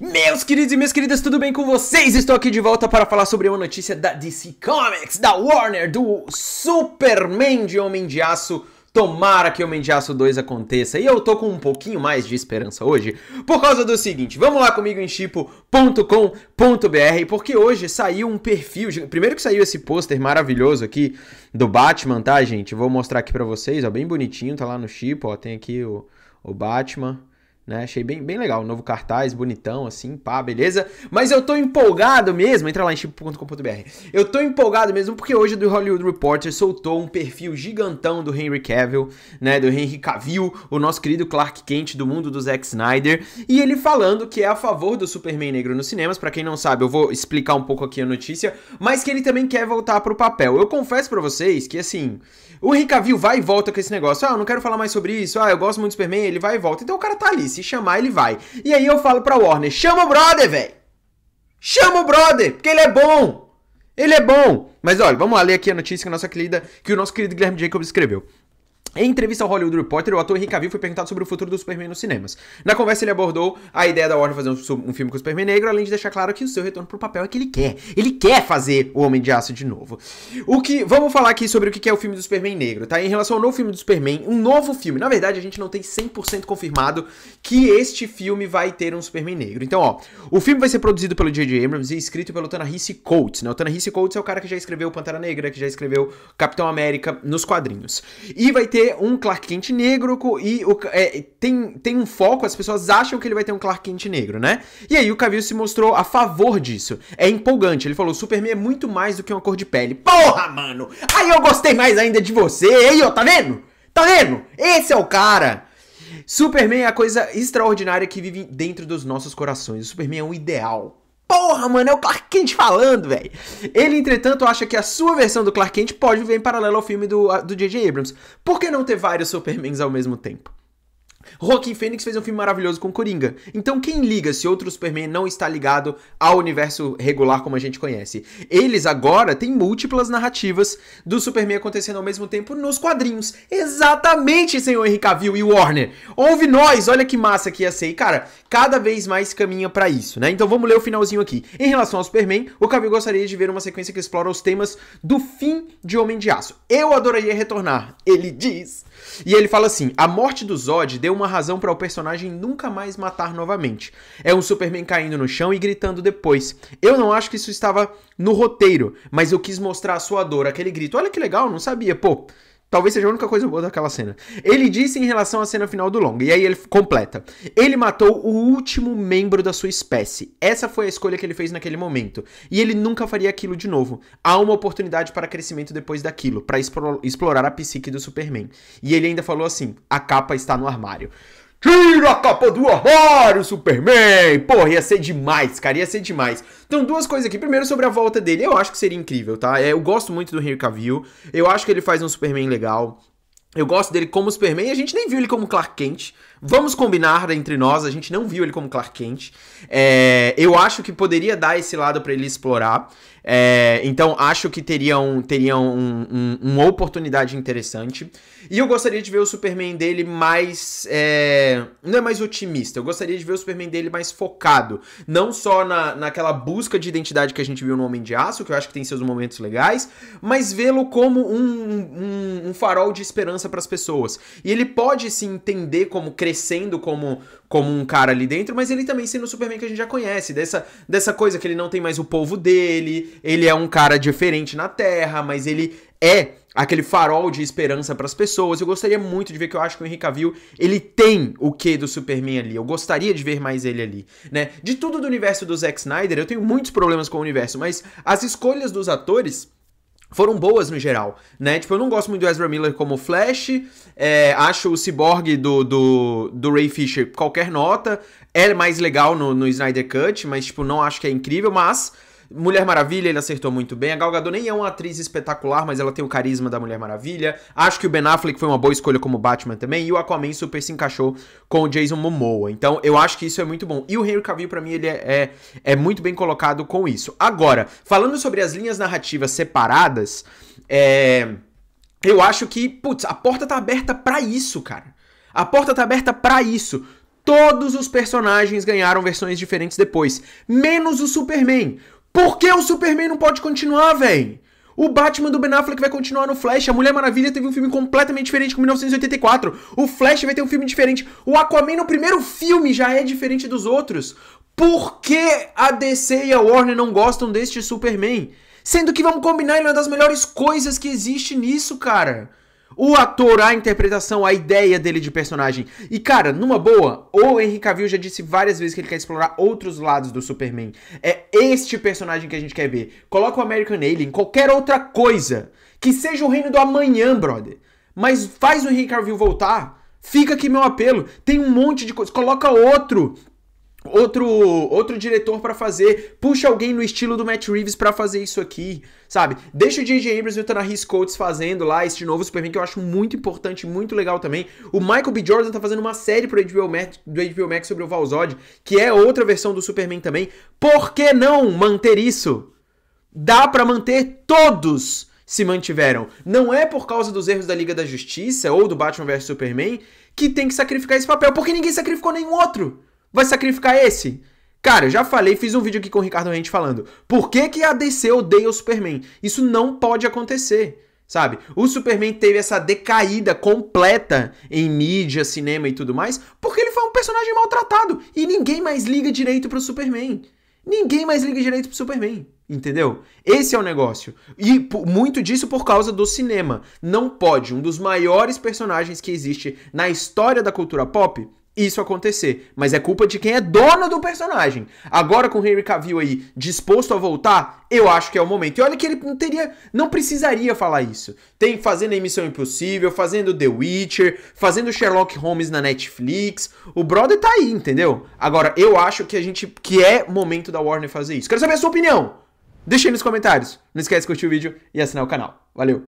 Meus queridos e minhas queridas, tudo bem com vocês? Estou aqui de volta para falar sobre uma notícia da DC Comics, da Warner, do Superman de Homem de Aço. Tomara que Homem de Aço 2 aconteça. E eu tô com um pouquinho mais de esperança hoje, por causa do seguinte: vamos lá comigo em chipo.com.br, porque hoje saiu um perfil. Primeiro que saiu esse pôster maravilhoso aqui do Batman, tá, gente? Vou mostrar aqui para vocês, ó, bem bonitinho, tá lá no Chipo, ó, tem aqui o, o Batman. Né? Achei bem, bem legal. Novo cartaz, bonitão, assim, pá, beleza. Mas eu tô empolgado mesmo. Entra lá em chip.com.br. Eu tô empolgado mesmo porque hoje do Hollywood Reporter soltou um perfil gigantão do Henry Cavill, né? Do Henry Cavill, o nosso querido Clark Kent do mundo do Zack Snyder. E ele falando que é a favor do Superman negro nos cinemas. para quem não sabe, eu vou explicar um pouco aqui a notícia. Mas que ele também quer voltar pro papel. Eu confesso para vocês que, assim, o Henry Cavill vai e volta com esse negócio. Ah, eu não quero falar mais sobre isso. Ah, eu gosto muito do Superman. Ele vai e volta. Então o cara tá ali se chamar, ele vai. E aí eu falo pra Warner: chama o brother, velho! Chama o brother, porque ele é bom! Ele é bom! Mas olha, vamos lá ler aqui a notícia que, a nossa querida, que o nosso querido Guilherme Jacobs escreveu. Em entrevista ao Hollywood Reporter, o ator Henry Cavill foi perguntado sobre o futuro do Superman nos cinemas. Na conversa, ele abordou a ideia da Warner fazer um, um, filme com o Superman negro, além de deixar claro que o seu retorno pro papel é que ele quer. Ele quer fazer o Homem de Aço de novo. O que... Vamos falar aqui sobre o que é o filme do Superman negro, tá? Em relação ao novo filme do Superman, um novo filme. Na verdade, a gente não tem 100% confirmado que este filme vai ter um Superman negro. Então, ó, o filme vai ser produzido pelo J.J. Abrams e escrito pelo Ta-Nehisi Coates, né? O ta Coates é o cara que já escreveu Pantera Negra, que já escreveu Capitão América nos quadrinhos. E vai ter ter um Clark Kent negro e o, é, tem, tem um foco, as pessoas acham que ele vai ter um Clark Kent negro, né? E aí o Cavill se mostrou a favor disso. É empolgante, ele falou, Superman é muito mais do que uma cor de pele. Porra, mano! Aí eu gostei mais ainda de você, aí ó, tá vendo? Tá vendo? Esse é o cara! Superman é a coisa extraordinária que vive dentro dos nossos corações. O Superman é um ideal. Porra, mano, é o Clark Kent falando, velho. Ele, entretanto, acha que a sua versão do Clark Kent pode viver em paralelo ao filme do J.J. Abrams. Por que não ter vários Supermans ao mesmo tempo? Joaquin Phoenix fez um filme maravilhoso com Coringa. Então quem liga se outro Superman não está ligado ao universo regular como a gente conhece? Eles agora têm múltiplas narrativas do Superman acontecendo ao mesmo tempo nos quadrinhos. Exatamente, senhor Henry Cavill e Warner. Ouve nós, olha que massa que ia ser. E cara, cada vez mais caminha para isso, né? Então vamos ler o finalzinho aqui. Em relação ao Superman, o Cavill gostaria de ver uma sequência que explora os temas do fim de Homem de Aço. Eu adoraria retornar, ele diz. E ele fala assim: a morte do Zod deu uma razão para o personagem nunca mais matar novamente. É um Superman caindo no chão e gritando depois. Eu não acho que isso estava no roteiro, mas eu quis mostrar a sua dor, aquele grito. Olha que legal, não sabia, pô. Talvez seja a única coisa boa daquela cena. Ele disse em relação à cena final do longa, e aí ele completa. Ele matou o último membro da sua espécie. Essa foi a escolha que ele fez naquele momento. E ele nunca faria aquilo de novo. Há uma oportunidade para crescimento depois daquilo, para explorar a psique do Superman. E ele ainda falou assim: a capa está no armário. Tira a capa do armário, Superman! Porra, ia ser demais, cara, ia ser demais. Então, duas coisas aqui. Primeiro, sobre a volta dele, eu acho que seria incrível, tá? É, eu gosto muito do Henry Cavill, eu acho que ele faz um Superman legal. Eu gosto dele como Superman e a gente nem viu ele como Clark Kent. Vamos combinar entre nós, a gente não viu ele como Clark Kent. É, eu acho que poderia dar esse lado para ele explorar. É, então acho que teria teriam um, um, uma oportunidade interessante. E eu gostaria de ver o Superman dele mais. É, não é mais otimista, eu gostaria de ver o Superman dele mais focado. Não só na, naquela busca de identidade que a gente viu no Homem de Aço, que eu acho que tem seus momentos legais, mas vê-lo como um, um, farol de esperança para as pessoas. E ele pode se entender como crescimento crescendo como, como um cara ali dentro, mas ele também sendo o Superman que a gente já conhece, dessa, dessa coisa que ele não tem mais o povo dele, ele é um cara diferente na Terra, mas ele é aquele farol de esperança para as pessoas. Eu gostaria muito de ver que eu acho que o Henry Cavill, ele tem o que do Superman ali. Eu gostaria de ver mais ele ali, né? De tudo do universo do Zack Snyder, eu tenho muitos problemas com o universo, mas as escolhas dos atores foram boas no geral, né? Tipo, eu não gosto muito do Ezra Miller como Flash, é, acho o Cyborg do, do, do Ray Fisher qualquer nota, é mais legal no, no Snyder Cut, mas, tipo, não acho que é incrível, mas Mulher Maravilha, ele acertou muito bem. A Gal Gadot nem é uma atriz espetacular, mas ela tem o carisma da Mulher Maravilha. Acho que o Ben Affleck foi uma boa escolha como Batman também. E o Aquaman super se encaixou com o Jason Momoa. Então, eu acho que isso é muito bom. E o Henry Cavill, para mim, ele é, é, é, muito bem colocado com isso. Agora, falando sobre as linhas narrativas separadas, é, eu acho que, putz, a porta tá aberta para isso, cara. A porta tá aberta para isso. Todos os personagens ganharam versões diferentes depois, menos o Superman. Por que o Superman não pode continuar, véi? O Batman do Ben Affleck vai continuar no Flash. A Mulher Maravilha teve um filme completamente diferente com 1984. O Flash vai ter um filme diferente. O Aquaman no primeiro filme já é diferente dos outros. Por que a DC e a Warner não gostam deste Superman? Sendo que, vamos combinar, ele é uma das melhores coisas que existe nisso, cara o ator, a interpretação, a ideia dele de personagem. E cara, numa boa, o Henry Cavill já disse várias vezes que ele quer explorar outros lados do Superman. É este personagem que a gente quer ver. Coloca o American Alien, qualquer outra coisa, que seja o reino do amanhã, brother. Mas faz o Henry Cavill voltar. Fica aqui meu apelo. Tem um monte de coisa. Coloca outro outro outro diretor para fazer, puxa alguém no estilo do Matt Reeves para fazer isso aqui, sabe? Deixa o J.J. Abrams e o Tanahis Coates fazendo lá este novo Superman que eu acho muito importante, muito legal também. O Michael B. Jordan tá fazendo uma série pro HBO Max, do HBO Max sobre o Val Zod, que é outra versão do Superman também. Por que não manter isso? Dá para manter todos se mantiveram. Não é por causa dos erros da Liga da Justiça ou do Batman vs Superman que tem que sacrificar esse papel, porque ninguém sacrificou nenhum outro. Vai sacrificar esse? Cara, eu já falei, fiz um vídeo aqui com o Ricardo Rente falando. Por que, que a DC odeia o Superman? Isso não pode acontecer. Sabe? O Superman teve essa decaída completa em mídia, cinema e tudo mais, porque ele foi um personagem maltratado e ninguém mais liga direito pro Superman. Ninguém mais liga direito pro Superman. Entendeu? Esse é o negócio. E muito disso por causa do cinema. Não pode um dos maiores personagens que existe na história da cultura pop isso acontecer. Mas é culpa de quem é dono do personagem. Agora com o Henry Cavill aí disposto a voltar, eu acho que é o momento. E olha que ele não teria, não precisaria falar isso. Tem fazendo a emissão Impossível, fazendo The Witcher, fazendo Sherlock Holmes na Netflix. O brother tá aí, entendeu? Agora eu acho que a gente que é momento da Warner fazer isso. Quero saber a sua opinião. Deixa aí nos comentários. Não esquece de curtir o vídeo e assinar o canal. Valeu.